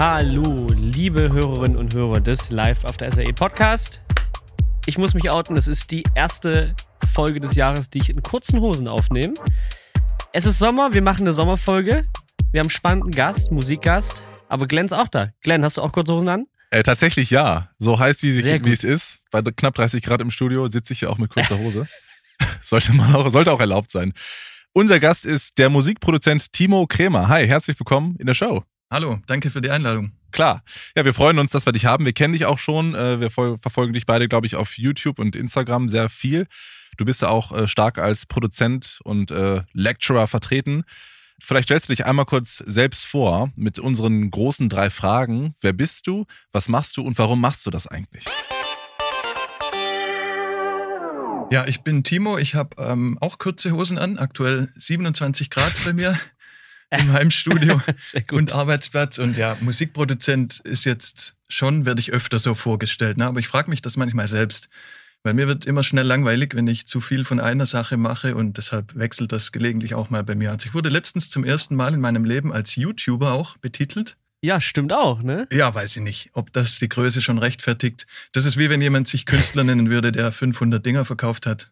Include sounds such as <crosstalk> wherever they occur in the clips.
Hallo, liebe Hörerinnen und Hörer des Live After SAE Podcast. Ich muss mich outen, das ist die erste Folge des Jahres, die ich in kurzen Hosen aufnehme. Es ist Sommer, wir machen eine Sommerfolge. Wir haben einen spannenden Gast, Musikgast. Aber Glenn ist auch da. Glenn, hast du auch kurze Hosen an? Äh, tatsächlich ja. So heiß, wie, sie, wie es ist. Bei knapp 30 Grad im Studio sitze ich ja auch mit kurzer <laughs> Hose. <laughs> sollte, man auch, sollte auch erlaubt sein. Unser Gast ist der Musikproduzent Timo Kremer. Hi, herzlich willkommen in der Show. Hallo, danke für die Einladung. Klar. Ja, wir freuen uns, dass wir dich haben. Wir kennen dich auch schon. Äh, wir verfolgen dich beide, glaube ich, auf YouTube und Instagram sehr viel. Du bist ja auch äh, stark als Produzent und äh, Lecturer vertreten. Vielleicht stellst du dich einmal kurz selbst vor mit unseren großen drei Fragen. Wer bist du? Was machst du und warum machst du das eigentlich? Ja, ich bin Timo. Ich habe ähm, auch kurze Hosen an. Aktuell 27 Grad bei mir im <laughs> Heimstudio und Arbeitsplatz. Und ja, Musikproduzent ist jetzt schon, werde ich öfter so vorgestellt. Ne? Aber ich frage mich das manchmal selbst, weil mir wird immer schnell langweilig, wenn ich zu viel von einer Sache mache und deshalb wechselt das gelegentlich auch mal bei mir. Also ich wurde letztens zum ersten Mal in meinem Leben als YouTuber auch betitelt. Ja, stimmt auch, ne? Ja, weiß ich nicht, ob das die Größe schon rechtfertigt. Das ist wie wenn jemand sich Künstler <laughs> nennen würde, der 500 Dinger verkauft hat.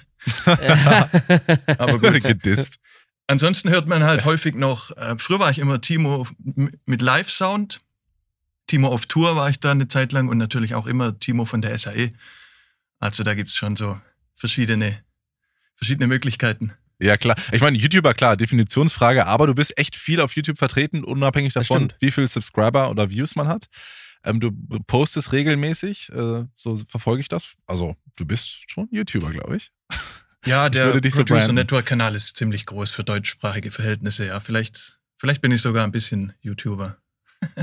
<laughs> Aber gut. Gedisst. Ansonsten hört man halt ja. häufig noch, äh, früher war ich immer Timo mit Live-Sound. Timo auf Tour war ich da eine Zeit lang und natürlich auch immer Timo von der SAE. Also da gibt es schon so verschiedene, verschiedene Möglichkeiten. Ja, klar. Ich meine, YouTuber, klar, Definitionsfrage, aber du bist echt viel auf YouTube vertreten, unabhängig davon, wie viele Subscriber oder Views man hat. Ähm, du postest regelmäßig, äh, so verfolge ich das. Also, du bist schon YouTuber, glaube ich. Ja, der Producer Network Kanal ist ziemlich groß für deutschsprachige Verhältnisse. Ja, vielleicht, vielleicht bin ich sogar ein bisschen YouTuber. <laughs>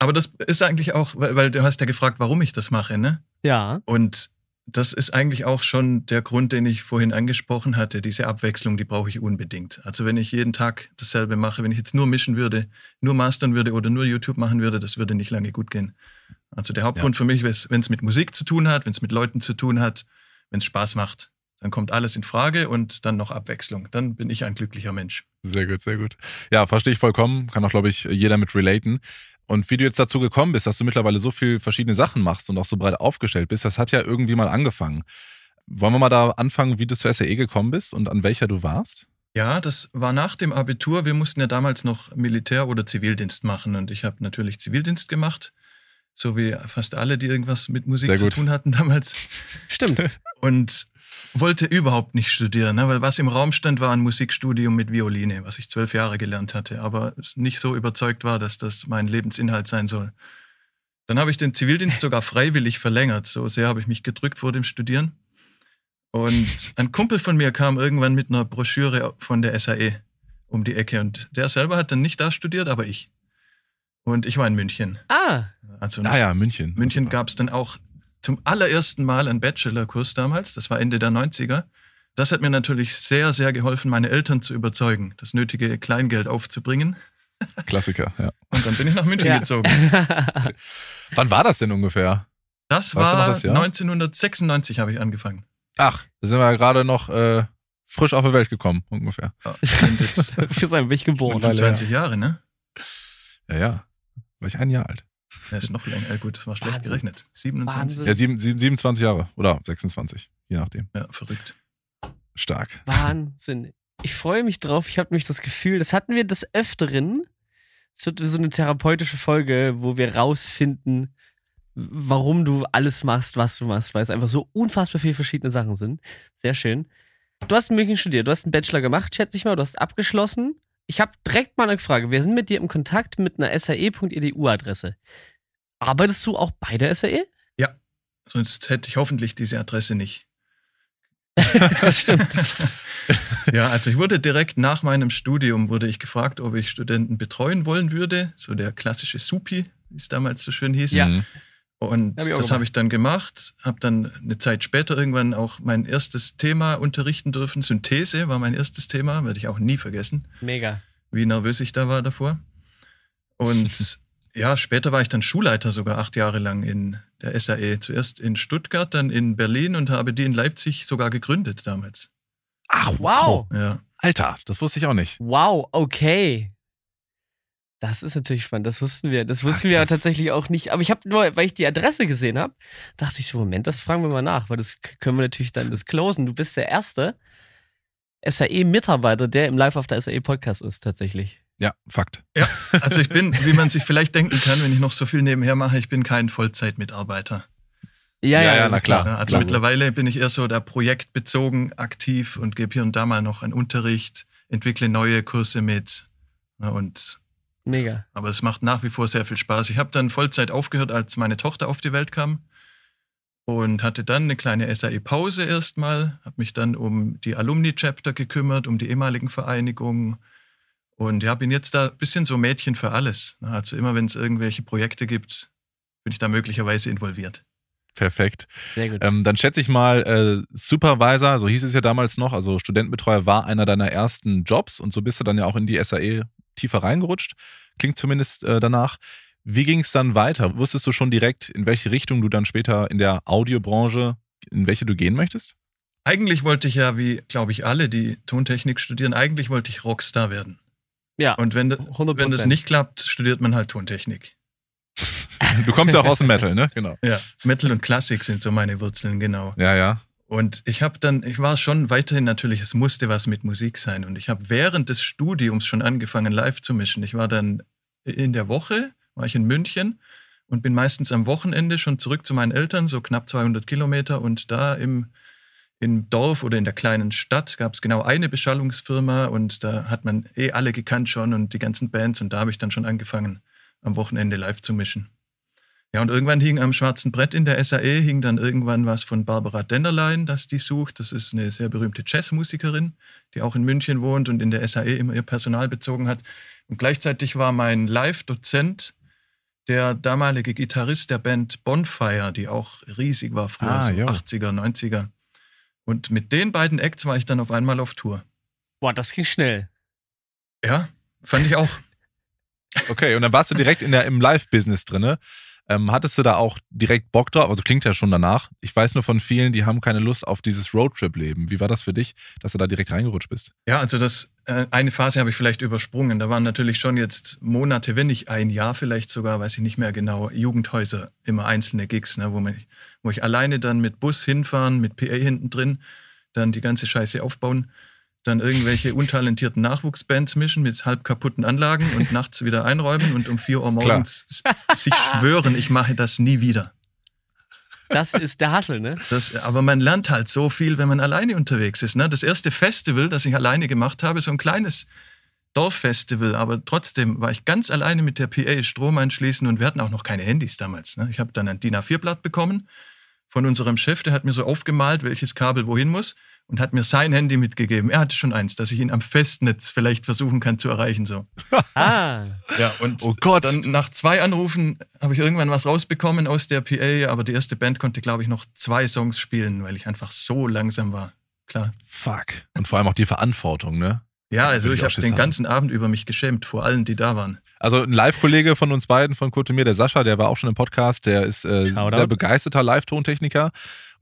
Aber das ist eigentlich auch, weil du hast ja gefragt, warum ich das mache, ne? Ja. Und das ist eigentlich auch schon der Grund, den ich vorhin angesprochen hatte. Diese Abwechslung, die brauche ich unbedingt. Also wenn ich jeden Tag dasselbe mache, wenn ich jetzt nur mischen würde, nur mastern würde oder nur YouTube machen würde, das würde nicht lange gut gehen. Also der Hauptgrund ja. für mich ist, wenn es mit Musik zu tun hat, wenn es mit Leuten zu tun hat, wenn es Spaß macht, dann kommt alles in Frage und dann noch Abwechslung. Dann bin ich ein glücklicher Mensch. Sehr gut, sehr gut. Ja, verstehe ich vollkommen. Kann auch, glaube ich, jeder mit relaten. Und wie du jetzt dazu gekommen bist, dass du mittlerweile so viele verschiedene Sachen machst und auch so breit aufgestellt bist, das hat ja irgendwie mal angefangen. Wollen wir mal da anfangen, wie du zur SAE gekommen bist und an welcher du warst? Ja, das war nach dem Abitur. Wir mussten ja damals noch Militär- oder Zivildienst machen. Und ich habe natürlich Zivildienst gemacht, so wie fast alle, die irgendwas mit Musik zu tun hatten damals. Stimmt. Und wollte überhaupt nicht studieren, ne? weil was im Raum stand, war ein Musikstudium mit Violine, was ich zwölf Jahre gelernt hatte, aber nicht so überzeugt war, dass das mein Lebensinhalt sein soll. Dann habe ich den Zivildienst <laughs> sogar freiwillig verlängert, so sehr habe ich mich gedrückt vor dem Studieren. Und ein Kumpel von mir kam irgendwann mit einer Broschüre von der SAE um die Ecke und der selber hat dann nicht da studiert, aber ich. Und ich war in München. Ah. Also ah ja, München. München gab es dann auch zum allerersten Mal einen Bachelorkurs damals, das war Ende der 90er. Das hat mir natürlich sehr, sehr geholfen, meine Eltern zu überzeugen, das nötige Kleingeld aufzubringen. Klassiker, ja. Und dann bin ich nach München ja. gezogen. <laughs> Wann war das denn ungefähr? Das weißt war das 1996 habe ich angefangen. Ach, da sind wir ja gerade noch äh, frisch auf die Welt gekommen, ungefähr. Ja, jetzt <laughs> Für sein Weg geboren. 25 Jahre, ne? Ja, ja. War ich ein Jahr alt. Er ist noch länger. Gut, das war schlecht Wahnsinn. gerechnet. 27. Ja, 7, 27 Jahre oder 26, je nachdem. Ja, verrückt. Stark. Wahnsinn. Ich freue mich drauf. Ich habe nämlich das Gefühl, das hatten wir des Öfteren. Es wird so eine therapeutische Folge, wo wir rausfinden, warum du alles machst, was du machst, weil es einfach so unfassbar viele verschiedene Sachen sind. Sehr schön. Du hast in München studiert, du hast einen Bachelor gemacht, schätze ich mal, du hast abgeschlossen ich habe direkt mal eine Frage. Wir sind mit dir im Kontakt mit einer sae.edu-Adresse. Arbeitest du auch bei der SAE? Ja, sonst hätte ich hoffentlich diese Adresse nicht. das <laughs> stimmt. <laughs> ja, also ich wurde direkt nach meinem Studium wurde ich gefragt, ob ich Studenten betreuen wollen würde, so der klassische Supi, wie es damals so schön hieß. Ja. Mhm. Und hab das habe ich dann gemacht, habe dann eine Zeit später irgendwann auch mein erstes Thema unterrichten dürfen. Synthese war mein erstes Thema, werde ich auch nie vergessen. Mega. Wie nervös ich da war davor. Und <laughs> ja, später war ich dann Schulleiter sogar acht Jahre lang in der SAE. Zuerst in Stuttgart, dann in Berlin und habe die in Leipzig sogar gegründet damals. Ach, wow. Ja. Alter, das wusste ich auch nicht. Wow, okay. Das ist natürlich spannend. Das wussten wir. Das wussten Ach, wir ja tatsächlich auch nicht. Aber ich habe nur, weil ich die Adresse gesehen habe, dachte ich so, Moment, das fragen wir mal nach, weil das können wir natürlich dann disclosen. Du bist der erste SAE-Mitarbeiter, der im Live auf der SAE-Podcast ist, tatsächlich. Ja, Fakt. Ja, also ich bin, wie man <laughs> sich vielleicht denken kann, wenn ich noch so viel nebenher mache, ich bin kein Vollzeitmitarbeiter. Ja, ja, ja, na klar. Also klar. mittlerweile bin ich eher so da projektbezogen aktiv und gebe hier und da mal noch einen Unterricht, entwickle neue Kurse mit ne, und Mega. Aber es macht nach wie vor sehr viel Spaß. Ich habe dann Vollzeit aufgehört, als meine Tochter auf die Welt kam und hatte dann eine kleine SAE-Pause erstmal, habe mich dann um die Alumni-Chapter gekümmert, um die ehemaligen Vereinigungen. Und ja, bin jetzt da ein bisschen so Mädchen für alles. Also immer, wenn es irgendwelche Projekte gibt, bin ich da möglicherweise involviert. Perfekt. Sehr gut. Ähm, dann schätze ich mal, äh, Supervisor, so hieß es ja damals noch, also Studentenbetreuer war einer deiner ersten Jobs und so bist du dann ja auch in die SAE tiefer reingerutscht. Klingt zumindest äh, danach. Wie ging es dann weiter? Wusstest du schon direkt, in welche Richtung du dann später in der Audiobranche, in welche du gehen möchtest? Eigentlich wollte ich ja, wie glaube ich alle, die Tontechnik studieren, eigentlich wollte ich Rockstar werden. Ja. Und wenn, 100%. wenn das nicht klappt, studiert man halt Tontechnik. du kommst ja auch aus dem Metal, ne? Genau. Ja, Metal und Klassik sind so meine Wurzeln, genau. Ja, ja. Und ich habe dann, ich war schon weiterhin natürlich, es musste was mit Musik sein. Und ich habe während des Studiums schon angefangen, live zu mischen. Ich war dann in der Woche, war ich in München und bin meistens am Wochenende schon zurück zu meinen Eltern, so knapp 200 Kilometer. Und da im, im Dorf oder in der kleinen Stadt gab es genau eine Beschallungsfirma und da hat man eh alle gekannt schon und die ganzen Bands. Und da habe ich dann schon angefangen, am Wochenende live zu mischen. Ja, und irgendwann hing am schwarzen Brett in der SAE, hing dann irgendwann was von Barbara Denderlein, das die sucht. Das ist eine sehr berühmte Jazzmusikerin, die auch in München wohnt und in der SAE immer ihr Personal bezogen hat. Und gleichzeitig war mein Live-Dozent der damalige Gitarrist der Band Bonfire, die auch riesig war früher, ah, so jo. 80er, 90er. Und mit den beiden Acts war ich dann auf einmal auf Tour. Boah, das ging schnell. Ja, fand ich auch. okay, und dann warst du direkt in der, im Live-Business drin, ne? Ähm, hattest du da auch direkt Bock drauf? Also klingt ja schon danach. Ich weiß nur von vielen, die haben keine Lust auf dieses Roadtrip-Leben. Wie war das für dich, dass du da direkt reingerutscht bist? Ja, also das äh, eine Phase habe ich vielleicht übersprungen. Da waren natürlich schon jetzt Monate, wenn nicht ein Jahr vielleicht sogar, weiß ich nicht mehr genau, Jugendhäuser, immer einzelne Gigs, ne, wo, man, wo ich alleine dann mit Bus hinfahren, mit PA hinten drin, dann die ganze Scheiße aufbauen dann irgendwelche untalentierten Nachwuchsbands mischen mit halb kaputten Anlagen und <laughs> nachts wieder einräumen und um 4 Uhr morgens sich schwören, ich mache das nie wieder. Das ist der Hassel, ne? Das, aber man lernt halt so viel, wenn man alleine unterwegs ist. Ne? Das erste Festival, das ich alleine gemacht habe, so ein kleines Dorffestival, aber trotzdem war ich ganz alleine mit der PA, Strom einschließen und wir hatten auch noch keine Handys damals. Ne? Ich habe dann ein DIN A4-Blatt bekommen von unserem Chef, der hat mir so aufgemalt, welches Kabel wohin muss und hat mir sein Handy mitgegeben. Er hatte schon eins, dass ich ihn am Festnetz vielleicht versuchen kann zu erreichen. So. <laughs> Ah. Ja, und oh Gott. dann nach zwei Anrufen habe ich irgendwann was rausbekommen aus der PA, aber die erste Band konnte, glaube ich, noch zwei Songs spielen, weil ich einfach so langsam war. Klar. Fuck. Und vor allem auch die Verantwortung, ne? Ja, also Würde ich, ich habe den ganzen Abend über mich geschämt, vor allen, die da waren. Also ein Live-Kollege von uns beiden, von Kurt und mir, der Sascha, der war auch schon im Podcast, der ist äh, sehr begeisterter Live-Tontechniker.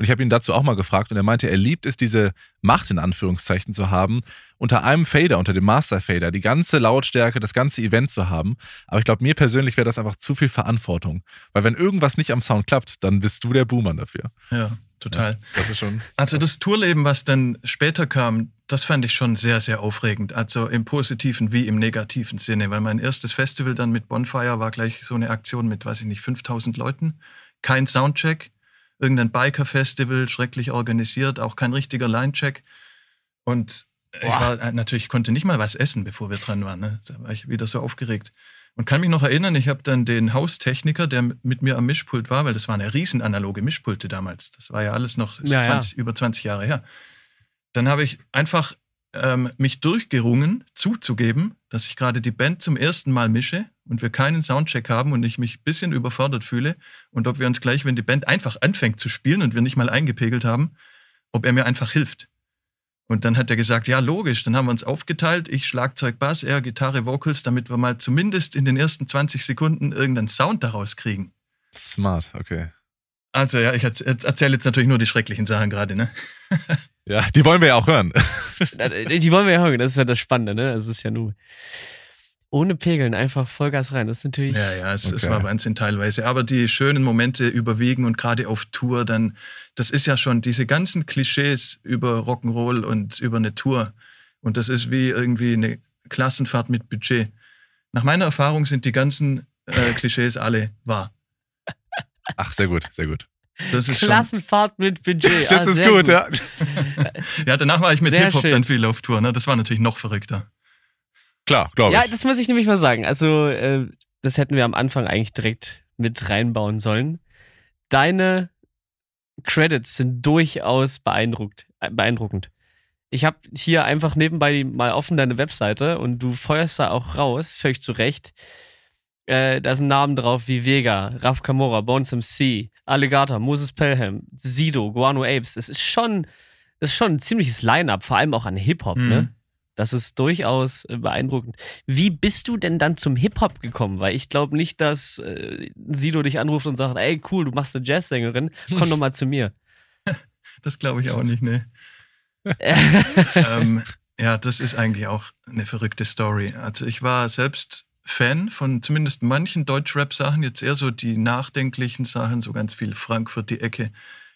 Und ich habe ihn dazu auch mal gefragt und er meinte, er liebt es, diese Macht in Anführungszeichen zu haben, unter einem Fader, unter dem Master Fader, die ganze Lautstärke, das ganze Event zu haben. Aber ich glaube, mir persönlich wäre das einfach zu viel Verantwortung. Weil wenn irgendwas nicht am Sound klappt, dann bist du der Boomer dafür. Ja, total. Ja, das ist schon. Also das Tourleben, was dann später kam, das fand ich schon sehr, sehr aufregend. Also im positiven wie im negativen Sinne. Weil mein erstes Festival dann mit Bonfire war gleich so eine Aktion mit, weiß ich nicht, 5000 Leuten. Kein Soundcheck irgendein Biker-Festival, schrecklich organisiert, auch kein richtiger Line-Check. Und Boah. ich war äh, natürlich, konnte nicht mal was essen, bevor wir dran waren. Ne? Da war ich wieder so aufgeregt. Und kann mich noch erinnern, ich habe dann den Haustechniker, der mit mir am Mischpult war, weil das waren ja riesen analoge Mischpulte damals. Das war ja alles noch ja, 20, ja. über 20 Jahre her. Dann habe ich einfach ähm, mich durchgerungen, zuzugeben, dass ich gerade die Band zum ersten Mal mische und wir keinen Soundcheck haben und ich mich ein bisschen überfordert fühle und ob wir uns gleich, wenn die Band einfach anfängt zu spielen und wir nicht mal eingepegelt haben, ob er mir einfach hilft. Und dann hat er gesagt, ja, logisch, dann haben wir uns aufgeteilt, ich Schlagzeug, Bass, er Gitarre, Vocals, damit wir mal zumindest in den ersten 20 Sekunden irgendeinen Sound daraus kriegen. Smart, okay. Also ja, ich erzähle jetzt natürlich nur die schrecklichen Sachen gerade, ne? <laughs> ja, die wollen wir ja auch hören. Äh, die wollen wir ja hören, das ist ja das Spannende, ne? Es ist ja nur ohne Pegeln einfach Vollgas rein. Das ist natürlich. Ja, ja, es, okay. es, war Wahnsinn teilweise. Aber die schönen Momente überwiegen und gerade auf Tour, dann, das ist ja schon diese ganzen Klischees über Rock'n'Roll und über eine Tour. Und das ist wie irgendwie eine Klassenfahrt mit Budget. Nach meiner Erfahrung sind die ganzen äh, Klischees alle wahr. Ach, sehr gut, sehr gut. Das ist Klassenfahrt schon, mit Budget. Das ah, ist gut, gut, ja. <laughs> ja, danach war ich mit Hip-Hop dann viel auf Tour, ne? Das war natürlich noch verrückter. Klar, glaube ich. Ja, das muss ich nämlich mal sagen. Also, äh, das hätten wir am Anfang eigentlich direkt mit reinbauen sollen. Deine Credits sind durchaus beeindruckt, äh, beeindruckend. Ich habe hier einfach nebenbei mal offen deine Webseite und du feuerst da auch raus, völlig zu Recht, äh, da sind Namen drauf wie Vega, Raf Kamora, Bones MC, Alligator, Moses Pelham, Sido, Guano Apes. Es ist schon, das ist schon ein ziemliches Line-up, vor allem auch an Hip-Hop, ne? mhm. ne? Das ist durchaus äh, beeindruckend. Wie bist du denn dann zum Hip-Hop gekommen? Weil ich glaube nicht, dass äh, Sido dich anruft und sagt, ey, cool, du machst eine Jazzsängerin, komm doch mal zu mir. <laughs> Das glaube ich auch nicht, ne. <laughs> <laughs> ähm, ja, das ist eigentlich auch eine verrückte Story. Also ich war selbst Fan von zumindest manchen Deutschrap-Sachen, jetzt eher so die nachdenklichen Sachen, so ganz viel Frankfurt die Ecke.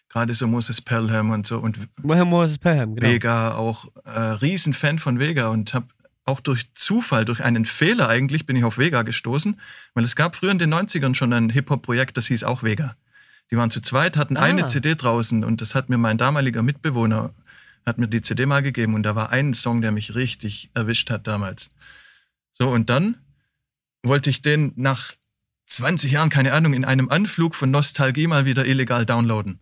Gerade so Moses Pelham und so. Und Moses Pelham, genau. Vega auch. Äh, Riesenfan von Vega und habe auch durch Zufall, durch einen Fehler eigentlich, bin ich auf Vega gestoßen. Weil es gab früher in den 90ern schon ein Hip-Hop-Projekt, das hieß auch Vega. Die waren zu zweit, hatten ah. eine CD draußen und das hat mir mein damaliger Mitbewohner, hat mir die CD mal gegeben und da war ein Song, der mich richtig erwischt hat damals. So, und dann wollte ich den nach 20 Jahren, keine Ahnung, in einem Anflug von Nostalgie mal wieder illegal downloaden.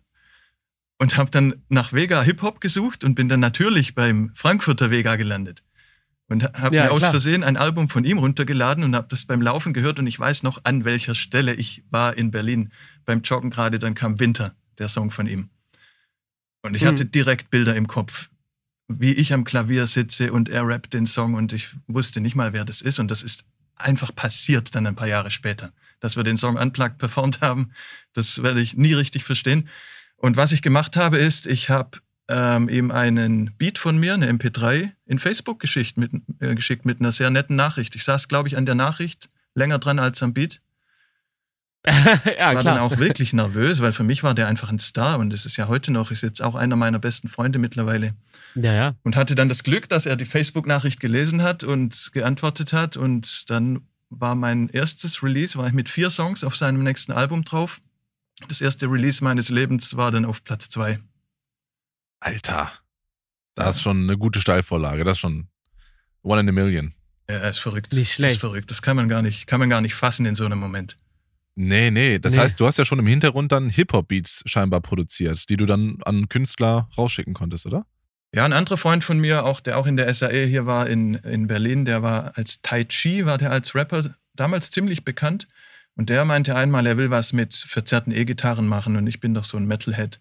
Und habe dann nach Vega Hip-Hop gesucht und bin dann natürlich beim Frankfurter Vega gelandet. Und habe ja, mir aus Versehen ein Album von ihm runtergeladen und habe das beim Laufen gehört. Und ich weiß noch, an welcher Stelle ich war in Berlin beim Joggen gerade. Dann kam Winter, der Song von ihm. Und ich hm. hatte direkt Bilder im Kopf, wie ich am Klavier sitze und er rappt den Song und ich wusste nicht mal, wer das ist. Und das ist einfach passiert dann ein paar Jahre später. Dass wir den Song Unplugged performt haben, das werde ich nie richtig verstehen. Und was ich gemacht habe, ist, ich habe ähm, ihm einen Beat von mir, eine MP3, in Facebook geschickt mit, äh, geschickt mit einer sehr netten Nachricht. Ich saß, glaube ich, an der Nachricht länger dran als am Beat. <laughs> ja, war klar. dann auch wirklich nervös, weil für mich war der einfach ein Star und es ist ja heute noch, ist jetzt auch einer meiner besten Freunde mittlerweile. Ja, ja. Und hatte dann das Glück, dass er die Facebook-Nachricht gelesen hat und geantwortet hat und dann war mein erstes Release, war ich mit vier Songs auf seinem nächsten Album drauf. Das erste Release meines Lebens war dann auf Platz zwei. Alter, das ist schon eine gute Steilvorlage, das ist schon one in a million. Ja, ist verrückt. Nicht schlecht. Ist verrückt. Das kann man gar nicht, kann man gar nicht fassen in so einem Moment. Nee, nee. Das nee. heißt, du hast ja schon im Hintergrund dann Hip-Hop-Beats scheinbar produziert, die du dann an Künstler rausschicken konntest, oder? Ja, ein anderer Freund von mir, auch, der auch in der SAE hier war in, in Berlin, der war als Tai Chi, war der als Rapper damals ziemlich bekannt. Und der meinte einmal, er will was mit verzerrten E-Gitarren machen und ich bin doch so ein Metalhead.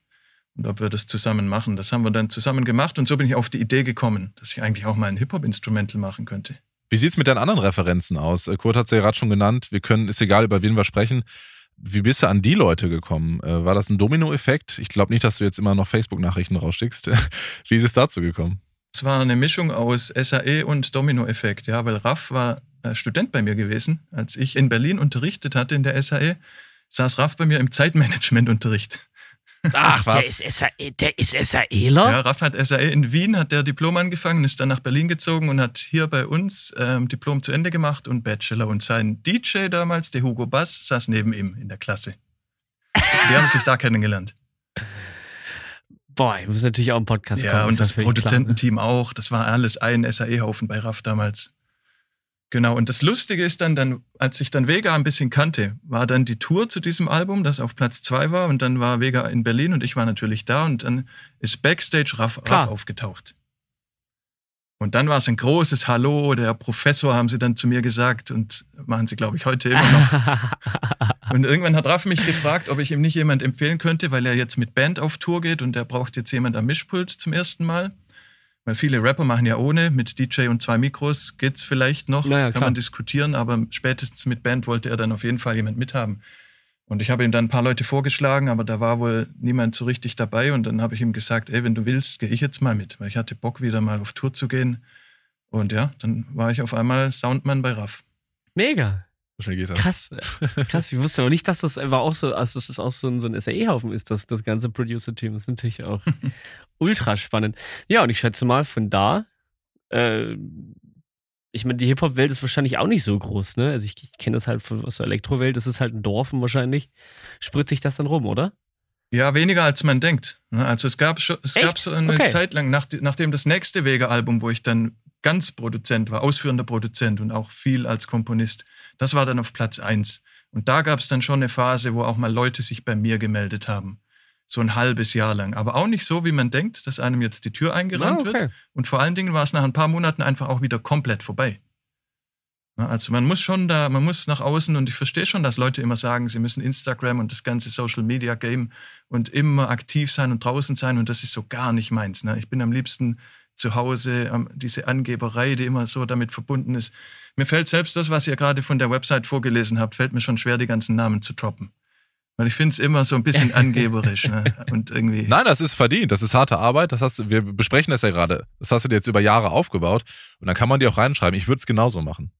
Und ob wir das zusammen machen. Das haben wir dann zusammen gemacht und so bin ich auf die Idee gekommen, dass ich eigentlich auch mal ein Hip-Hop-Instrumental machen könnte. Wie sieht es mit deinen anderen Referenzen aus? Äh, Kurt hat es ja gerade schon genannt, wir können, ist egal, über wen wir sprechen. Wie bist du an die Leute gekommen? Äh, war das ein Dominoeffekt? Ich glaube nicht, dass du jetzt immer noch Facebook-Nachrichten rausschickst. <laughs> Wie ist es dazu gekommen? Es war eine Mischung aus SAE und Dominoeffekt, ja, weil Raff war äh, Student bei mir gewesen. Als ich in Berlin unterrichtet hatte in der SAE, saß Raff bei mir im Zeitmanagement-Unterricht. Ach was. E, der ist, SAE, der ist SAEler? Ja, Raff hat SAE in Wien, hat der Diplom angefangen, ist dann nach Berlin gezogen und hat hier bei uns ähm, Diplom zu Ende gemacht und Bachelor. Und sein DJ damals, der Hugo Bass, saß neben ihm in der Klasse. Die haben sich da kennengelernt. Boah, ich muss natürlich auch einen Podcast machen. Ja, kommen, und das, das Produzententeam klar, ne? auch. Das war alles ein SAE-Haufen bei Raff damals. Genau, und das Lustige ist dann, dann, als ich dann Vega ein bisschen kannte, war dann die Tour zu diesem Album, das auf Platz zwei war, und dann war Vega in Berlin und ich war natürlich da und dann ist Backstage Raff, Raff aufgetaucht. Und dann war es ein großes Hallo, der Professor haben sie dann zu mir gesagt und machen sie, glaube ich, heute immer noch. <laughs> und irgendwann hat Raff mich gefragt, ob ich ihm nicht jemand empfehlen könnte, weil er jetzt mit Band auf Tour geht und er braucht jetzt jemand am Mischpult zum ersten Mal. Weil viele Rapper machen ja ohne, mit DJ und zwei Mikros geht's vielleicht noch, naja, kann klar. man diskutieren, aber spätestens mit Band wollte er dann auf jeden Fall jemand mithaben. Und ich habe ihm dann ein paar Leute vorgeschlagen, aber da war wohl niemand so richtig dabei. Und dann habe ich ihm gesagt, ey, wenn du willst, gehe ich jetzt mal mit, weil ich hatte Bock, wieder mal auf Tour zu gehen. Und ja, dann war ich auf einmal Soundman bei Raff. Mega. So schnell geht das. Krass, <laughs> krass. Ich wusste aber nicht, dass das einfach auch so, also dass das auch so ein, so ein SAE-Haufen ist, das, das ganze Producer-Team. Das ist natürlich auch <laughs> ultra spannend. Ja, und ich schätze mal, von da, äh, ich meine, die Hip-Hop-Welt ist wahrscheinlich auch nicht so groß, ne? Also ich, ich kenne das halt von, aus der Elektrowelt, das ist halt ein Dorf und wahrscheinlich spritzt sich das dann rum, oder? Ja, weniger als man denkt. Ne? Also es gab, schon, es gab so eine okay. Zeit lang, nach, nachdem das nächste Wege-Album, wo ich dann ganz Produzent war, ausführender Produzent und auch viel als Komponist. Das war dann auf Platz 1. Und da gab es dann schon eine Phase, wo auch mal Leute sich bei mir gemeldet haben. So ein halbes Jahr lang. Aber auch nicht so, wie man denkt, dass einem jetzt die Tür eingerannt oh, okay. wird. Und vor allen Dingen war es nach ein paar Monaten einfach auch wieder komplett vorbei. Also man muss schon da, man muss nach außen und ich verstehe schon, dass Leute immer sagen, sie müssen Instagram und das ganze Social Media Game und immer aktiv sein und draußen sein und das ist so gar nicht meins. Ne? Ich bin am liebsten zu Hause, ähm, diese Angeberei, die immer so damit verbunden ist. Mir fällt selbst das, was ihr gerade von der Website vorgelesen habt, fällt mir schon schwer, die ganzen Namen zu droppen. Weil ich finde es immer so ein bisschen <laughs> angeberisch. Ne? Und irgendwie. Nein, das ist verdient. Das ist harte Arbeit. Das hast, wir besprechen das ja gerade. Das hast du dir jetzt über Jahre aufgebaut. Und dann kann man dir auch reinschreiben. Ich würde es genauso machen.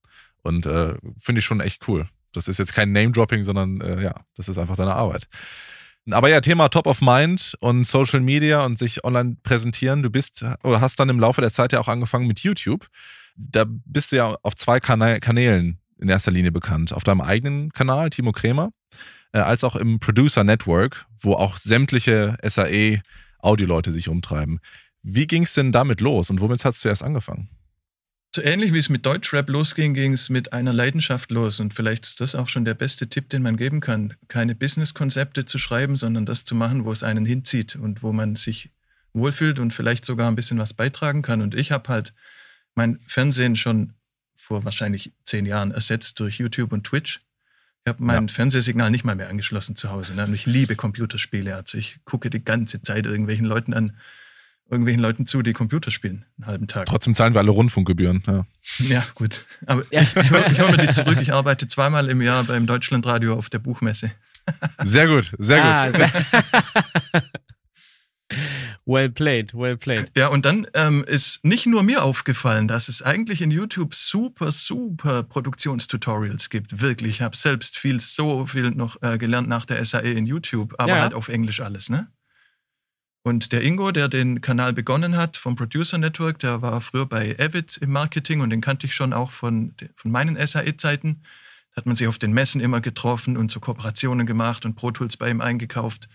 Und äh, finde ich schon echt cool. Das ist jetzt kein Name-Dropping, sondern äh, ja, das ist einfach deine Arbeit. Aber ja, Thema Top of Mind und Social Media und sich online präsentieren. Du bist oder hast dann im Laufe der Zeit ja auch angefangen mit YouTube. Da bist du ja auf zwei Kanälen in erster Linie bekannt. Auf deinem eigenen Kanal, Timo Kremer, äh, als auch im Producer Network, wo auch sämtliche SAE-Audioleute sich umtreiben. Wie ging es denn damit los und womit hast du erst angefangen? So ähnlich wie es mit Deutschrap losging, ging es mit einer Leidenschaft los. Und vielleicht ist das auch schon der beste Tipp, den man geben kann. Keine Business-Konzepte zu schreiben, sondern das zu machen, wo es einen hinzieht und wo man sich wohlfühlt und vielleicht sogar ein bisschen was beitragen kann. Und ich habe halt mein Fernsehen schon vor wahrscheinlich zehn Jahren ersetzt durch YouTube und Twitch. Ich habe mein ja. Fernsehsignal nicht mal mehr angeschlossen zu Hause. Ne? ich liebe Computerspiele. Also ich gucke die ganze Zeit irgendwelchen Leuten an, irgendwelchen Leuten zu, die Computer spielen, einen halben Tag. Trotzdem zahlen wir alle Rundfunkgebühren. Ja, ja gut. Aber ja. ich, ich hole mir die zurück. Ich arbeite zweimal im Jahr beim Deutschlandradio auf der Buchmesse. Sehr gut, sehr ah, gut. Sehr <laughs> well played, well played. Ja, und dann ähm, ist nicht nur mir aufgefallen, dass es eigentlich in YouTube super, super Produktionstutorials gibt. Wirklich, ich habe selbst viel, so viel noch äh, gelernt nach der SAE in YouTube, aber ja. halt auf Englisch alles, ne? Und der Ingo, der den Kanal begonnen hat vom Producer Network, der war früher bei Avid im Marketing und den kannte ich schon auch von, von meinen SAE-Zeiten. Da hat man sich auf den Messen immer getroffen und so Kooperationen gemacht und Pro Tools bei ihm eingekauft.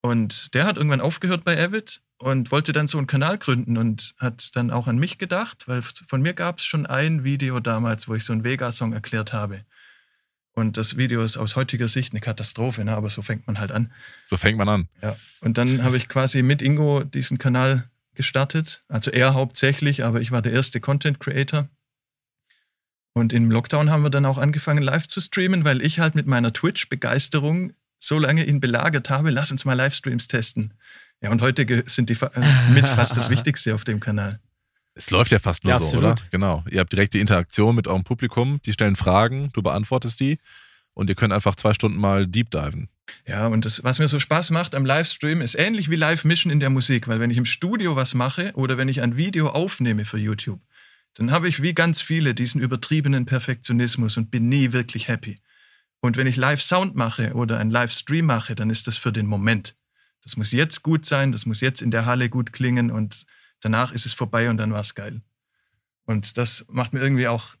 Und der hat irgendwann aufgehört bei Avid und wollte dann so einen Kanal gründen und hat dann auch an mich gedacht, weil von mir gab es schon ein Video damals, wo ich so einen Vega-Song erklärt habe. Und das Video ist aus heutiger Sicht eine Katastrophe, ne? aber so fängt man halt an. So fängt man an. Ja. Und dann habe ich quasi mit Ingo diesen Kanal gestartet. Also er hauptsächlich, aber ich war der erste Content Creator. Und im Lockdown haben wir dann auch angefangen, live zu streamen, weil ich halt mit meiner Twitch-Begeisterung so lange ihn belagert habe, lass uns mal Livestreams testen. Ja, und heute sind die äh, mit fast das <laughs> Wichtigste auf dem Kanal. Es läuft ja fast nur ja, so, oder? Genau. Ihr habt direkt die Interaktion mit eurem Publikum, die stellen Fragen, du beantwortest die und ihr könnt einfach zwei Stunden mal deep diven. Ja, und das, was mir so Spaß macht am Livestream, ist ähnlich wie live mission in der Musik, weil wenn ich im Studio was mache oder wenn ich ein Video aufnehme für YouTube, dann habe ich wie ganz viele diesen übertriebenen Perfektionismus und bin nie wirklich happy. Und wenn ich Live-Sound mache oder einen Livestream mache, dann ist das für den Moment. Das muss jetzt gut sein, das muss jetzt in der Halle gut klingen und danach ist es vorbei und dann war es geil. Und das macht mir irgendwie auch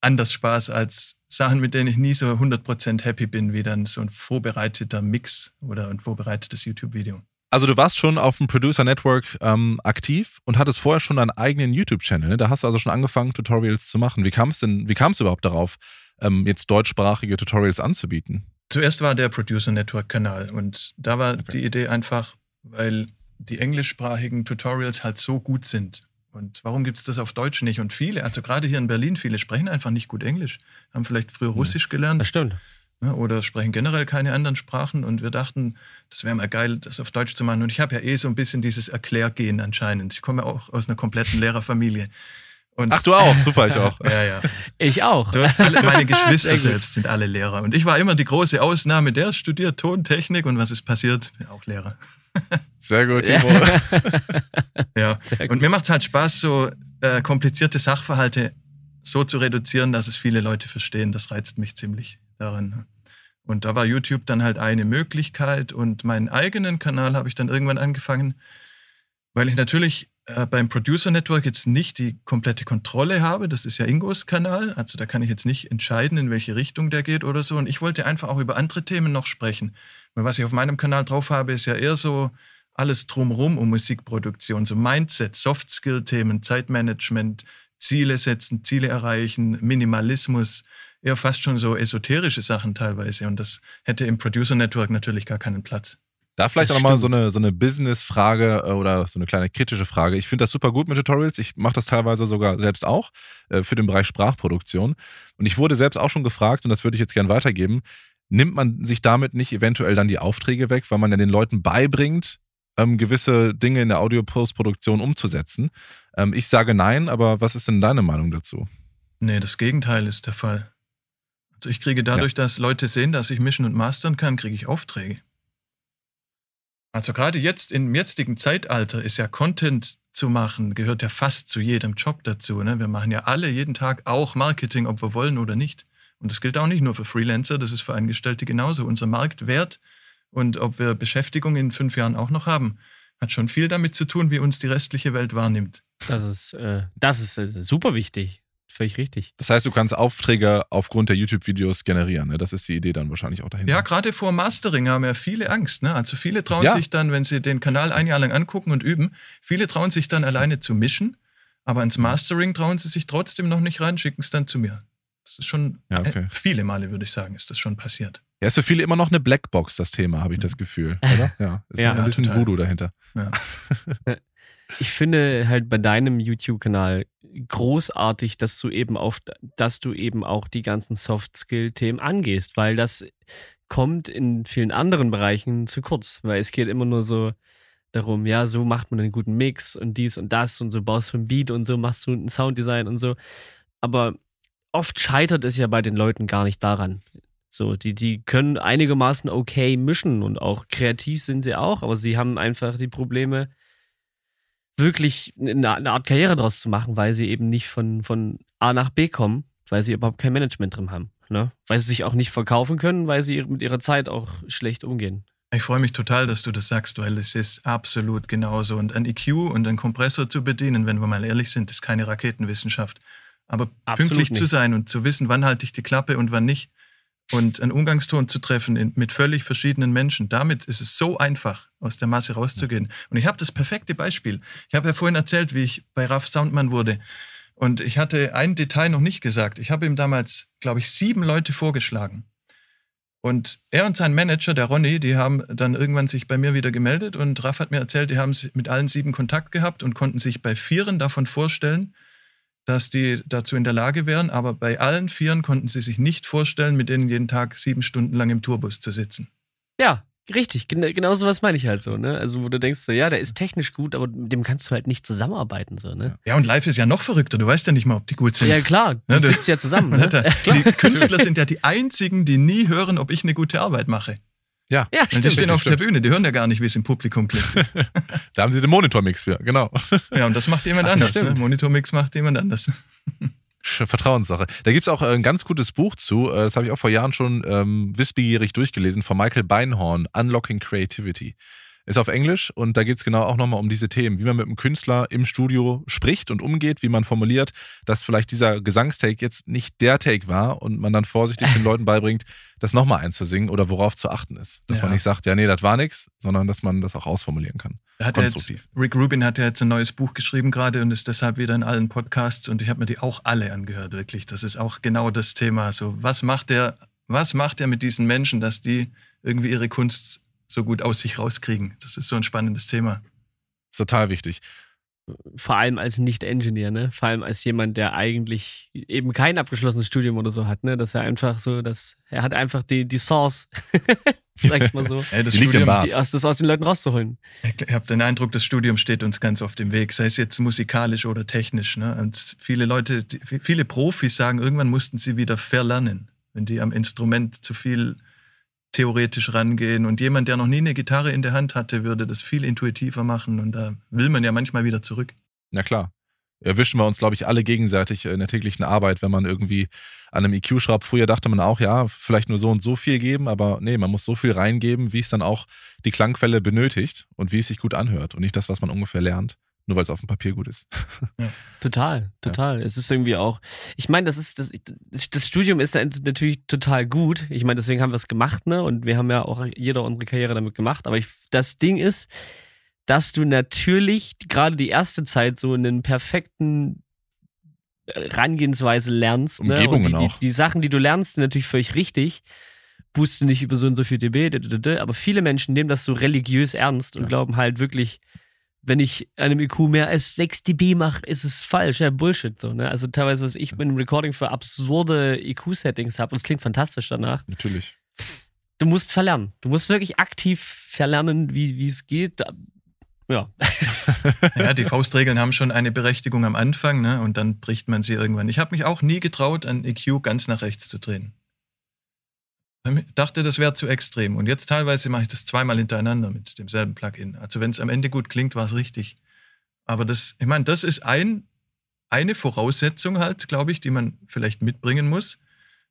anders Spaß als Sachen, mit denen ich nie so 100% happy bin, wie dann so ein vorbereiteter Mix oder ein vorbereitetes YouTube-Video. Also du warst schon auf dem Producer Network ähm, aktiv und hattest vorher schon deinen eigenen YouTube-Channel. Ne? Da hast du also schon angefangen, Tutorials zu machen. Wie kam es denn, wie kam es überhaupt darauf, ähm, jetzt deutschsprachige Tutorials anzubieten? Zuerst war der Producer Network-Kanal und da war okay. die Idee einfach, weil die englischsprachigen Tutorials halt so gut sind. Und warum gibt es das auf Deutsch nicht? Und viele, also gerade hier in Berlin, viele sprechen einfach nicht gut Englisch, haben vielleicht früher hm. Russisch gelernt. Das stimmt. Ne, oder sprechen generell keine anderen Sprachen. Und wir dachten, das wäre mal geil, das auf Deutsch zu machen. Und ich habe ja eh so ein bisschen dieses Erklärgehen anscheinend. Ich komme ja auch aus einer kompletten Lehrerfamilie. Und Ach, du auch? Super, ich auch. <laughs> ja, ja. Ich auch. So, alle, meine <laughs> Geschwister selbst sind alle Lehrer. Und ich war immer die große Ausnahme, der studiert Tontechnik. Und was ist passiert? bin auch Lehrer. Sehr gut, Timo. <laughs> ja. Gut. Und mir macht es halt Spaß, so äh, komplizierte Sachverhalte so zu reduzieren, dass es viele Leute verstehen. Das reizt mich ziemlich daran. Ne? Und da war YouTube dann halt eine Möglichkeit und meinen eigenen Kanal habe ich dann irgendwann angefangen, weil ich natürlich äh, beim Producer Network jetzt nicht die komplette Kontrolle habe. Das ist ja Ingos Kanal, also da kann ich jetzt nicht entscheiden, in welche Richtung der geht oder so. Und ich wollte einfach auch über andere Themen noch sprechen. Weil was ich auf meinem Kanal drauf habe, ist ja eher so alles drumherum um Musikproduktion, so Mindset, Soft Skill Themen, Zeitmanagement, Ziele setzen, Ziele erreichen, Minimalismus, eher fast schon so esoterische Sachen teilweise. Und das hätte im Producer Network natürlich gar keinen Platz. Da vielleicht auch nochmal so eine, so eine Business-Frage äh, oder so eine kleine kritische Frage. Ich finde das super gut mit Tutorials. Ich mache das teilweise sogar selbst auch äh, für den Bereich Sprachproduktion. Und ich wurde selbst auch schon gefragt, und das würde ich jetzt gern weitergeben, nimmt man sich damit nicht eventuell dann die Aufträge weg, weil man ja den Leuten beibringt, ähm, gewisse Dinge in der Audio-Postproduktion umzusetzen? Ähm, ich sage nein, aber was ist denn deine Meinung dazu? Nee, das Gegenteil ist der Fall. Also ich kriege dadurch, ja. dass Leute sehen, dass ich mischen und mastern kann, kriege ich Aufträge. Also gerade jetzt im jetzigen Zeitalter ist ja Content zu machen, gehört ja fast zu jedem Job dazu. Ne? Wir machen ja alle jeden Tag auch Marketing, ob wir wollen oder nicht. Und das gilt auch nicht nur für Freelancer, das ist für Angestellte genauso. Unser Marktwert und ob wir Beschäftigung in fünf Jahren auch noch haben, hat schon viel damit zu tun, wie uns die restliche Welt wahrnimmt. Das ist, äh, das ist äh, super wichtig. Völlig richtig. Das heißt, du kannst Aufträge aufgrund der YouTube-Videos generieren. Ne? Das ist die Idee dann wahrscheinlich auch dahinter. Ja, gerade vor Mastering haben ja viele Angst. Ne? Also viele trauen ja. sich dann, wenn sie den Kanal ein Jahr lang angucken und üben, viele trauen sich dann alleine zu mischen, aber ans Mastering trauen sie sich trotzdem noch nicht ran, schicken es dann zu mir. Das ist schon ja, äh, okay. viele Male, würde ich sagen, ist das schon passiert. Ja, ist für viele immer noch eine Blackbox, das Thema, habe ich das mhm. Gefühl, oder? Ja, ist ja, ein bisschen total. Voodoo dahinter. Ja. <laughs> Äh, ich finde halt bei deinem YouTube-Kanal großartig, dass du eben auf, dass du eben auch die ganzen Soft-Skill-Themen angehst, weil das kommt in vielen anderen Bereichen zu kurz, weil es geht immer nur so darum, ja, so macht man einen guten Mix und dies und das und so baust du ein Beat und so machst du ein Sounddesign und so. Aber oft scheitert es ja bei den Leuten gar nicht daran. So, die, die können einigermaßen okay mischen und auch kreativ sind sie auch, aber sie haben einfach die Probleme, wirklich ne, ne, eine, Art Karriere draus zu machen, weil sie eben nicht von, von A nach B kommen, weil sie überhaupt kein Management drin haben. Ne? Weil sie sich auch nicht verkaufen können, weil sie mit ihrer Zeit auch schlecht umgehen. Ich freue mich total, dass du das sagst, weil es ist absolut genauso. Und ein EQ und ein Kompressor zu bedienen, wenn wir mal ehrlich sind, ist keine Raketenwissenschaft. Aber absolut pünktlich nicht. zu sein und zu wissen, wann halte ich die Klappe und wann nicht, und einen Umgangston zu treffen in, mit völlig verschiedenen Menschen. Damit ist es so einfach, aus der Masse rauszugehen. Und ich habe das perfekte Beispiel. Ich habe ja vorhin erzählt, wie ich bei Raff Soundmann wurde. Und ich hatte ein Detail noch nicht gesagt. Ich habe ihm damals, glaube ich, sieben Leute vorgeschlagen. Und er und sein Manager, der Ronny, die haben dann irgendwann sich bei mir wieder gemeldet und Raff hat mir erzählt, die haben mit allen sieben Kontakt gehabt und konnten sich bei vieren davon vorstellen dass die dazu in der Lage wären. Aber bei allen Vieren konnten sie sich nicht vorstellen, mit denen jeden Tag sieben Stunden lang im Tourbus zu sitzen. Ja, richtig. Gen genau was meine ich halt so. Ne? Also, wo du denkst, so, ja, der ist technisch gut, aber mit dem kannst du halt nicht zusammenarbeiten. So, ne? Ja, und live ist ja noch verrückter. Du weißt ja nicht mal, ob die gut sind. Ja, klar. Du ne? sitzt ja zusammen. <laughs> Ne? die Künstler sind ja die einzigen, die nie hören, ob ich eine gute Arbeit mache. Ja, ja stimmt, die stehen auf stimmt. der Bühne, die hören ja gar nicht, wie es im Publikum klingt. <laughs> da haben sie den Monitormix für, genau. Ja, und das macht jemand Ach, anders. Ne? Monitormix macht jemand anders. Vertrauenssache. Da gibt es auch ein ganz gutes Buch zu, äh, das habe ich auch vor Jahren schon ähm, wissbegierig durchgelesen, von Michael Beinhorn, Unlocking Creativity. Ist auf Englisch und da geht es genau auch nochmal um diese Themen, wie man mit einem Künstler im Studio spricht und umgeht, wie man formuliert, dass vielleicht dieser Gesangstake jetzt nicht der Take war und man dann vorsichtig den Leuten beibringt, das nochmal einzusingen oder worauf zu achten ist. Dass ja. man nicht sagt, ja, nee, das war nichts, sondern dass man das auch ausformulieren kann. Hat jetzt, Rick Rubin hat ja jetzt ein neues Buch geschrieben gerade und ist deshalb wieder in allen Podcasts und ich habe mir die auch alle angehört, wirklich. Das ist auch genau das Thema. So, was macht der, was macht er mit diesen Menschen, dass die irgendwie ihre Kunst so gut aus sich rauskriegen. Das ist so ein spannendes Thema. Ist total wichtig. Vor allem als Nicht-Engineer, ne? Vor allem als jemand, der eigentlich eben kein abgeschlossenes Studium oder so hat, ne? Dass er einfach so, dass er hat einfach die, die Source, <laughs> sag ich mal so, ja, das, Studium, die, aus, das aus den Leuten rauszuholen. Ich habe den Eindruck, das Studium steht uns ganz auf dem Weg, sei es jetzt musikalisch oder technisch. Ne? Und viele Leute, viele Profis sagen, irgendwann mussten sie wieder verlernen, wenn die am Instrument zu viel theoretisch rangehen. Und jemand, der noch nie eine Gitarre in der Hand hatte, würde das viel intuitiver machen. Und da will man ja manchmal wieder zurück. Na klar. Erwischen wir uns, glaube ich, alle gegenseitig in der täglichen Arbeit, wenn man irgendwie an einem EQ schraubt. Früher dachte man auch, ja, vielleicht nur so und so viel geben, aber nee, man muss so viel reingeben, wie es dann auch die Klangquelle benötigt und wie es sich gut anhört und nicht das, was man ungefähr lernt nur weil es auf dem Papier gut ist. Ja. Total, total. Ja. Es ist irgendwie auch, ich meine, das ist, das, das Studium ist natürlich total gut. Ich meine, deswegen haben wir es gemacht, ne? Und wir haben ja auch jeder unsere Karriere damit gemacht. Aber ich, das Ding ist, dass du natürlich gerade die erste Zeit so einen perfekten Rangehensweise lernst. Ne? Umgebungen die, auch. Die, die, Sachen, die du lernst, sind natürlich völlig richtig. Booste nicht über so und so viel dB, aber viele Menschen nehmen das so religiös ernst und ja. glauben halt wirklich, wenn ich einem IQ mehr als 6 dB mache, ist es falsch. Ja, Bullshit. So, ne? Also teilweise, was ich mit dem Recording für absurde IQ-Settings habe, und es klingt fantastisch danach. Natürlich. Du musst verlernen. Du musst wirklich aktiv verlernen, wie es geht. Ja. <laughs> ja, die Faustregeln haben schon eine Berechtigung am Anfang ne? und dann bricht man sie irgendwann. Ich habe mich auch nie getraut, ein EQ ganz nach rechts zu drehen dachte, das wäre zu extrem. Und jetzt teilweise mache ich das zweimal hintereinander mit demselben Plugin. Also wenn es am Ende gut klingt, war es richtig. Aber das, ich meine, das ist ein, eine Voraussetzung halt, glaube ich, die man vielleicht mitbringen muss.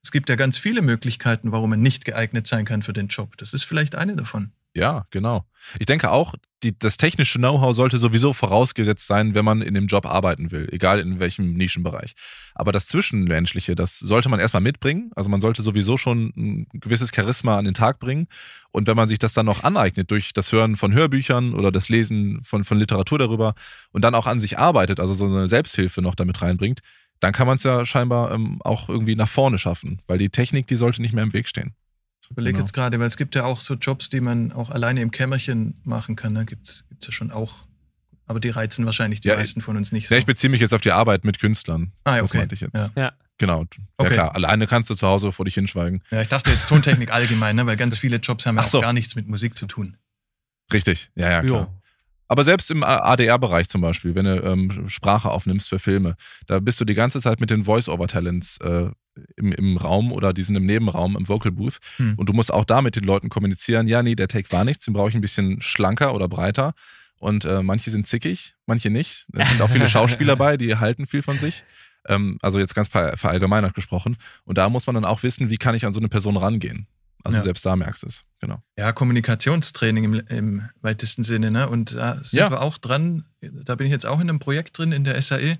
Es gibt ja ganz viele Möglichkeiten, warum man nicht geeignet sein kann für den Job. Das ist vielleicht eine davon. Ja, genau. Ich denke auch, die, das technische Know-how sollte sowieso vorausgesetzt sein, wenn man in dem Job arbeiten will, egal in welchem Nischenbereich. Aber das Zwischenmenschliche, das sollte man erstmal mitbringen. Also man sollte sowieso schon ein gewisses Charisma an den Tag bringen. Und wenn man sich das dann noch aneignet durch das Hören von Hörbüchern oder das Lesen von, von Literatur darüber und dann auch an sich arbeitet, also so eine Selbsthilfe noch damit reinbringt, dann kann man es ja scheinbar ähm, auch irgendwie nach vorne schaffen, weil die Technik, die sollte nicht mehr im Weg stehen. Ich überlege genau. jetzt gerade, weil es gibt ja auch so Jobs, die man auch alleine im Kämmerchen machen kann. Da ne? gibt es ja schon auch. Aber die reizen wahrscheinlich die ja, meisten von uns nicht. Ja, so. ich beziehe mich jetzt auf die Arbeit mit Künstlern. Ah, ja, okay. Das meinte ich jetzt. Ja. ja. Genau. Okay. klar. Alleine kannst du zu Hause vor dich hinschweigen. Ja, ich dachte jetzt Tontechnik allgemein, ne? weil ganz <laughs> viele Jobs haben ja so. auch gar nichts mit Musik zu tun. Richtig. Ja, ja, klar. Jo. Aber selbst im ADR-Bereich zum Beispiel, wenn du ähm, Sprache aufnimmst für Filme, da bist du die ganze Zeit mit den Voice-Over-Talents äh, im, im, Raum oder die sind im Nebenraum, im Vocal Booth. Hm. Und du musst auch da mit den Leuten kommunizieren. Ja, nee, der Take war nichts, den brauche ich ein bisschen schlanker oder breiter. Und äh, manche sind zickig, manche nicht. Es sind auch viele Schauspieler <laughs> bei, die halten viel von sich. Ähm, also jetzt ganz ver verallgemeinert gesprochen. Und da muss man dann auch wissen, wie kann ich an so eine Person rangehen. Also ja. selbst da merkst du es, genau. Ja, Kommunikationstraining im, im weitesten Sinne, ne? Und da sind ja. wir auch dran, da bin ich jetzt auch in einem Projekt drin in der SAE,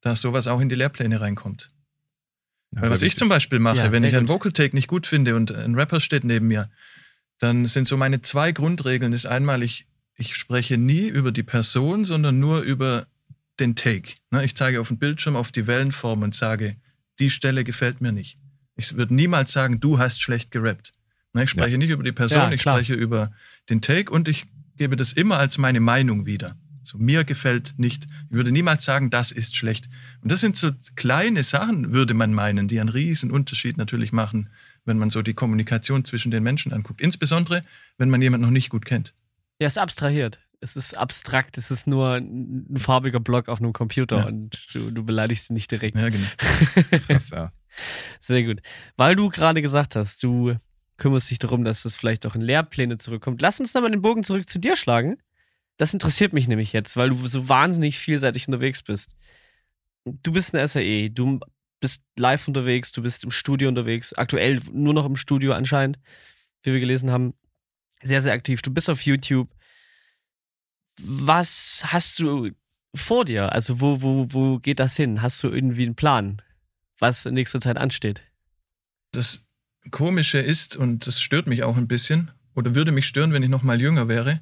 dass sowas auch in die Lehrpläne reinkommt. Ja, Weil was wichtig. ich zum Beispiel mache, wenn ich gut. einen Vocal Take nicht gut finde und ein Rapper steht neben mir, dann sind so meine zwei Grundregeln, ist einmal, ich, ich spreche nie über die Person, sondern nur über den Take. Ne? Ich zeige auf den Bildschirm auf die Wellenform und sage, die Stelle gefällt mir nicht. Ich würde niemals sagen, du hast schlecht gerappt. Ne, ich spreche ja. nicht über die Person, ja, ich spreche über den Take und ich gebe das immer als meine Meinung wieder. So, mir gefällt nicht. Ich würde niemals sagen, das ist schlecht. Und das sind so kleine Sachen, würde man meinen, die einen riesen Unterschied natürlich machen, wenn man so die Kommunikation zwischen den Menschen anguckt. Insbesondere, wenn man jemanden noch nicht gut kennt. Der ist abstrahiert. Es ist abstrakt. Es ist nur ein farbiger Block auf einem Computer ja. und du, du, beleidigst ihn nicht direkt. Ja, genau. <laughs> Krass, ja. Sehr gut. Weil du gerade gesagt hast, du kümmerst dich darum, dass das vielleicht auch in Lehrpläne zurückkommt. Lass uns nochmal den Bogen zurück zu dir schlagen. Das interessiert mich nämlich jetzt, weil du so wahnsinnig vielseitig unterwegs bist. Du bist eine SAE, du bist live unterwegs, du bist im Studio unterwegs, aktuell nur noch im Studio anscheinend, wie wir gelesen haben. Sehr, sehr aktiv. Du bist auf YouTube. Was hast du vor dir? Also, wo, wo, wo geht das hin? Hast du irgendwie einen Plan? was in nächster Zeit ansteht. Das Komische ist, und das stört mich auch ein bisschen, oder würde mich stören, wenn ich noch mal jünger wäre,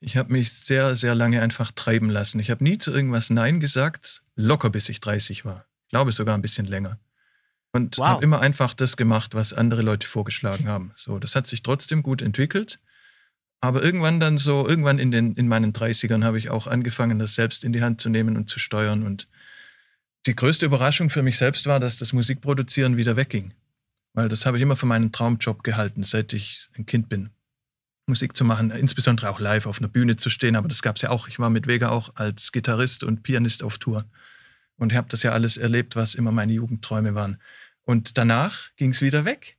ich habe mich sehr, sehr lange einfach treiben lassen. Ich habe nie zu irgendwas Nein gesagt, locker bis ich 30 war. Ich glaube sogar ein bisschen länger. Und wow. habe immer einfach das gemacht, was andere Leute vorgeschlagen haben. So, das hat sich trotzdem gut entwickelt. Aber irgendwann dann so, irgendwann in, den, in meinen 30ern habe ich auch angefangen, das selbst in die Hand zu nehmen und zu steuern und die größte Überraschung für mich selbst war, dass das Musikproduzieren wieder wegging. Weil das habe ich immer für meinen Traumjob gehalten, seit ich ein Kind bin. Musik zu machen, insbesondere auch live auf einer Bühne zu stehen, aber das gab es ja auch. Ich war mit Vega auch als Gitarrist und Pianist auf Tour und ich habe das ja alles erlebt, was immer meine Jugendträume waren. Und danach ging es wieder weg.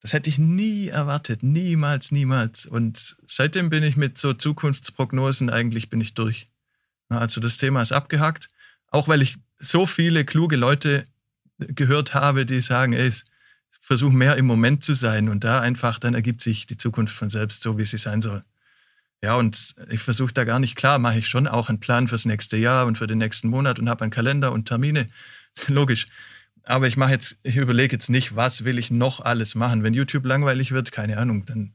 Das hätte ich nie erwartet, niemals, niemals. Und seitdem bin ich mit so Zukunftsprognosen eigentlich bin ich durch. Also das Thema ist abgehakt, auch weil ich so viele kluge Leute gehört habe, die sagen, ey, versuch mehr im Moment zu sein und da einfach, dann ergibt sich die Zukunft von selbst so, wie sie sein soll. Ja, und ich versuche da gar nicht klar, mache ich schon auch einen Plan fürs nächste Jahr und für den nächsten Monat und habe einen Kalender und Termine. <laughs> Logisch. Aber ich mache jetzt, ich überlege jetzt nicht, was will ich noch alles machen. Wenn YouTube langweilig wird, keine Ahnung, dann,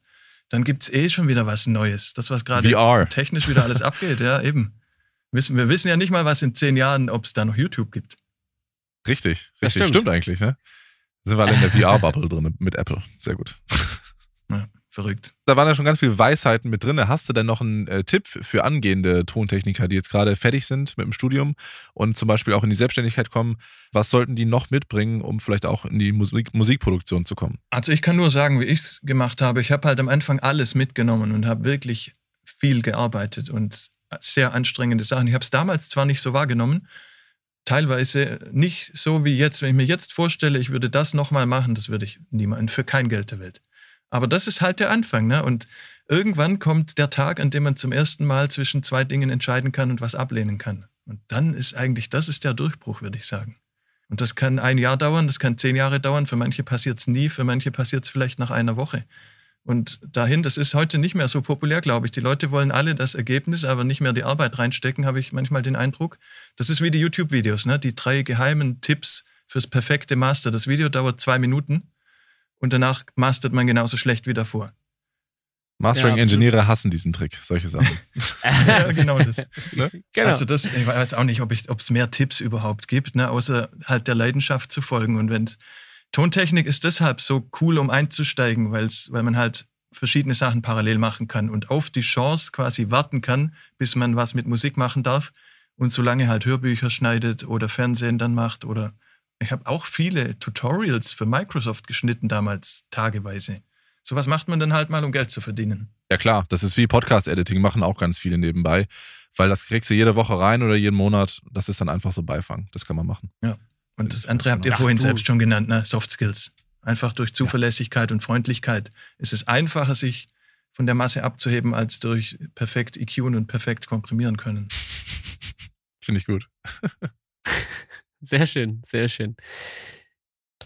dann gibt es eh schon wieder was Neues. Das, was gerade technisch wieder alles abgeht, ja, eben. Wissen, wir wissen ja nicht mal, was in zehn Jahren, ob es da noch YouTube gibt. Richtig, richtig. Stimmt. stimmt. eigentlich, ne? Sind wir alle in der <laughs> VR-Bubble drin mit Apple. Sehr gut. <laughs> Ja, verrückt. Da waren ja schon ganz viele Weisheiten mit drin. Hast du denn noch einen äh, Tipp für angehende Tontechniker, die jetzt gerade fertig sind mit dem Studium und zum Beispiel auch in die Selbstständigkeit kommen? Was sollten die noch mitbringen, um vielleicht auch in die Musik Musikproduktion zu kommen? Also ich kann nur sagen, wie ich es gemacht habe. Ich habe halt am Anfang alles mitgenommen und habe wirklich viel gearbeitet und sehr anstrengende Sachen. Ich habe es damals zwar nicht so wahrgenommen, teilweise nicht so wie jetzt. Wenn ich mir jetzt vorstelle, ich würde das nochmal machen, das würde ich niemandem für kein Geld der Welt. Aber das ist halt der Anfang. Ne? Und irgendwann kommt der Tag, an dem man zum ersten Mal zwischen zwei Dingen entscheiden kann und was ablehnen kann. Und dann ist eigentlich, das ist der Durchbruch, würde ich sagen. Und das kann ein Jahr dauern, das kann zehn Jahre dauern. Für manche passiert es nie, für manche passiert es vielleicht nach einer Woche. Und dahin, das ist heute nicht mehr so populär, glaube ich. Die Leute wollen alle das Ergebnis, aber nicht mehr die Arbeit reinstecken, habe ich manchmal den Eindruck. Das ist wie die YouTube-Videos, ne? die drei geheimen Tipps fürs perfekte Master. Das Video dauert zwei Minuten und danach mastert man genauso schlecht wie davor. Mastering-Ingenieure ja, hassen diesen Trick, solche Sachen. <laughs> ja, genau das. Ne? Genau. Also das, ich weiß auch nicht, ob es mehr Tipps überhaupt gibt, ne? außer halt der Leidenschaft zu folgen. Und wenn es Tontechnik ist deshalb so cool, um einzusteigen, weil man halt verschiedene Sachen parallel machen kann und auf die Chance quasi warten kann, bis man was mit Musik machen darf und solange halt Hörbücher schneidet oder Fernsehen dann macht oder ich habe auch viele Tutorials für Microsoft geschnitten damals tageweise. Sowas macht man dann halt mal, um Geld zu verdienen. Ja klar, das ist wie Podcast-Editing, machen auch ganz viele nebenbei, weil das kriegst du jede Woche rein oder jeden Monat. Das ist dann einfach so Beifang, das kann man machen. Ja. Und das andere habt ihr Ach, vorhin du. selbst schon genannt, ne? Soft Skills. Einfach durch Zuverlässigkeit ja. und Freundlichkeit ist es einfacher, sich von der Masse abzuheben, als durch perfekt EQ und perfekt komprimieren können. <laughs> Finde ich gut. <laughs> sehr schön, sehr schön.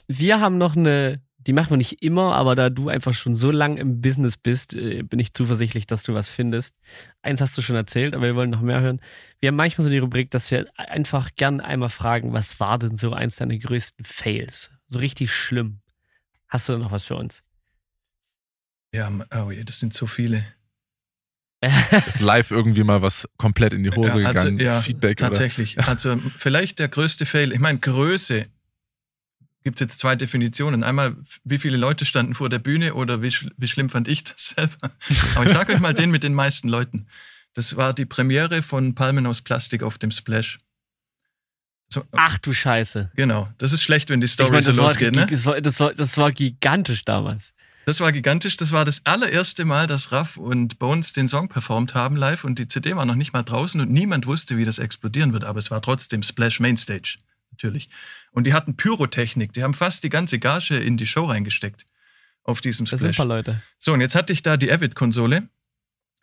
Wir haben noch eine die machen wir nicht immer, aber da du einfach schon so lang im Business bist, äh, bin ich zuversichtlich, dass du was findest. Eins hast du schon erzählt, aber wir wollen noch mehr hören. Wir haben manchmal so die Rubrik, dass wir einfach gern einmal fragen, was war denn so eins deiner größten Fails? So richtig schlimm. Hast du noch was für uns? Ja, oh, je, das sind so viele. <laughs> ist live irgendwie mal was komplett in die Hose also, gegangen? Also, ja, Feedback? Tatsächlich. Oder? Also vielleicht der größte Fail. Ich meine, Größe gibt es jetzt zwei Definitionen. Einmal, wie viele Leute standen vor der Bühne oder wie, wie schlimm fand ich das selber. <laughs> Aber ich sage euch mal den mit den meisten Leuten. Das war die Premiere von Palmen aus Plastik auf dem Splash. So, äh, Ach du Scheiße. Genau, das ist schlecht, wenn die Story ich mein, so losgeht. War, ne? das, war, das, war, das war gigantisch damals. Das war gigantisch. Das war das allererste Mal, dass Raff und Bones den Song performt haben live und die CD war noch nicht mal draußen und niemand wusste, wie das explodieren wird. Aber es war trotzdem Splash Mainstage natürlich. Und die hatten Pyrotechnik, die haben fast die ganze Gage in die Show reingesteckt auf diesem Splash. Das sind ein paar Leute. So, und jetzt hatte ich da die Avid-Konsole.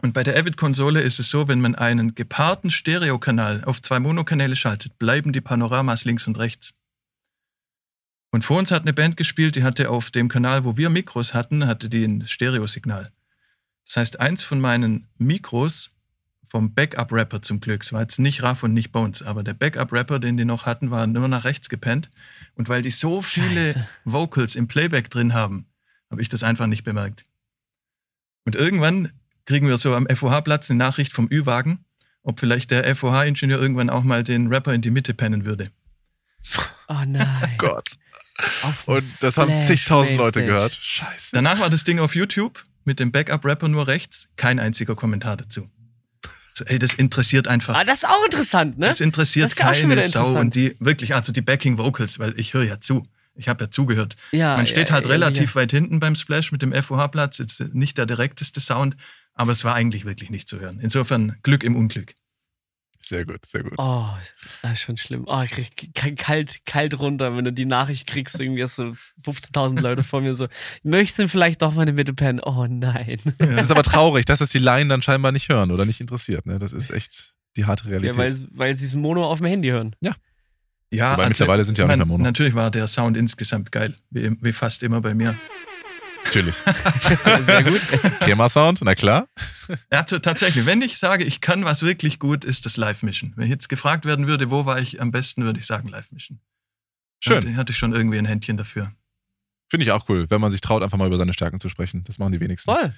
Und bei der Avid-Konsole ist es so, wenn man einen gepaarten Stereokanal auf zwei Monokanäle schaltet, bleiben die Panoramas links und rechts. Und vor uns hat eine Band gespielt, die hatte auf dem Kanal, wo wir Mikros hatten, hatte die ein Stereosignal. Das heißt, eins von meinen Mikros vom Backup-Rapper zum Glück. Es war jetzt nicht Raff und nicht Bones, aber der Backup-Rapper, den die noch hatten, war nur nach rechts gepennt. Und weil die so viele Scheiße. Vocals im Playback drin haben, habe ich das einfach nicht bemerkt. Und irgendwann kriegen wir so am FOH-Platz eine Nachricht vom Ü-Wagen, ob vielleicht der FOH-Ingenieur irgendwann auch mal den Rapper in die Mitte pennen würde. Oh nein. <laughs> Oh Gott. Und das haben zigtausend Leute gehört. Scheiße. Danach war das Ding auf YouTube mit dem Backup-Rapper nur rechts, kein einziger Kommentar dazu. Ey, das interessiert einfach. Ah, das ist auch interessant, ne? Das interessiert das keine Sau. Und die, wirklich, also die Backing Vocals, weil ich höre ja zu. Ich habe ja zugehört. Ja, Man steht ja, halt ja, relativ weit hinten beim Splash mit dem FOH-Platz. Jetzt äh, nicht der direkteste Sound, aber es war eigentlich wirklich nicht zu hören. Insofern Glück im Unglück. Sehr gut, sehr gut. Oh, das ist schon schlimm. Oh, ich krieg kalt, kalt runter, wenn du die Nachricht kriegst, irgendwie hast du 15.000 Leute vor mir so, möchtest du vielleicht doch meine Mitte pennen? Oh nein. Es ja. ist aber traurig, dass es die Laien dann scheinbar nicht hören oder nicht interessiert. Ne? Das ist echt die harte Realität. Ja, weil, weil sie es Mono auf dem Handy hören. Ja. Ja, Wobei, also, mittlerweile sind ja auch nicht mehr Mono. Natürlich war der Sound insgesamt geil, wie, wie fast immer bei mir. Natürlich. <laughs> Sehr gut. Thema-Sound, na klar. Ja, tatsächlich. Wenn ich sage, ich kann was wirklich gut, ist das Live-Mischen. Wenn ich jetzt gefragt werden würde, wo war ich am besten, würde ich sagen Live-Mischen. Schön. Da hatte ich schon irgendwie ein Händchen dafür. Finde ich auch cool, wenn man sich traut, einfach mal über seine Stärken zu sprechen. Das machen die wenigsten. Voll.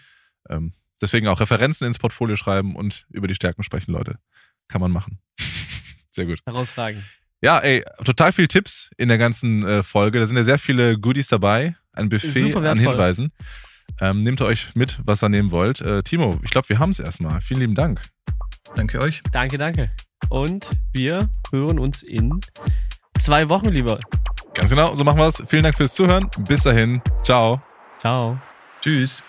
Ähm, deswegen auch Referenzen ins Portfolio schreiben und über die Stärken sprechen, Leute. Kann man machen. <laughs> Sehr gut. Herausragend. Ja, ey, total viele Tipps in der ganzen äh, Folge. Da sind ja sehr viele Goodies dabei ein Buffet an Hinweisen. Ähm, nehmt euch mit, was ihr nehmen wollt. Äh, Timo, ich glaube, wir haben es erstmal. Vielen lieben Dank. Danke euch. Danke, danke. Und wir hören uns in zwei Wochen lieber. Ganz genau, so machen wir es. Vielen Dank fürs Zuhören. Bis dahin. Ciao. Ciao. Tschüss.